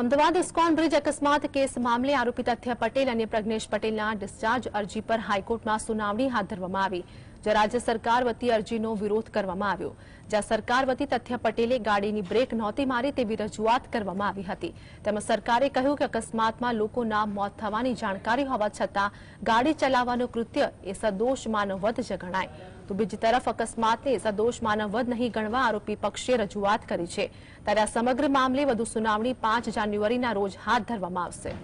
Ahmedabad Iskcon bridge અકસ્માત case મામલે આરોપી તથ્ય પટેલ અને પ્રજ્ઞેશ પટેલના ડિસ્ચાર્જ અરજી પર હાઈકોર્ટમાં સુનાવણી હાથ ધરવામાં આવી જ્યાં રાજ્ય સરકાર વતી અરજીનો વિરોધ કરવામાં આવ્યો જ્યાં સરકાર વતી તથ્ય પટેલે ગાડીની બ્રેક નહોતી મારી તેવી રજૂઆત કરવામાં આવી હતી તેમજ સરકારે કહ્યું કે અકસ્માતમાં લોકોના મોત થવાની જાણકારી હોવા છતાં ગાડી ચલાવવાનું કૃત્ય એ સદોષ માનવવધ જ ગણાય તો બીજી તરફ અકસ્માતને સદોષ માનવવધ નહીં ગણવા આરોપી પક્ષે રજૂઆત કરી છે ત્યારે આ સમગ્ર મામલે વધુ સુનાવણી પાંચ જાન્યુઆરીના રોજ હાથ ધરવામાં આવશે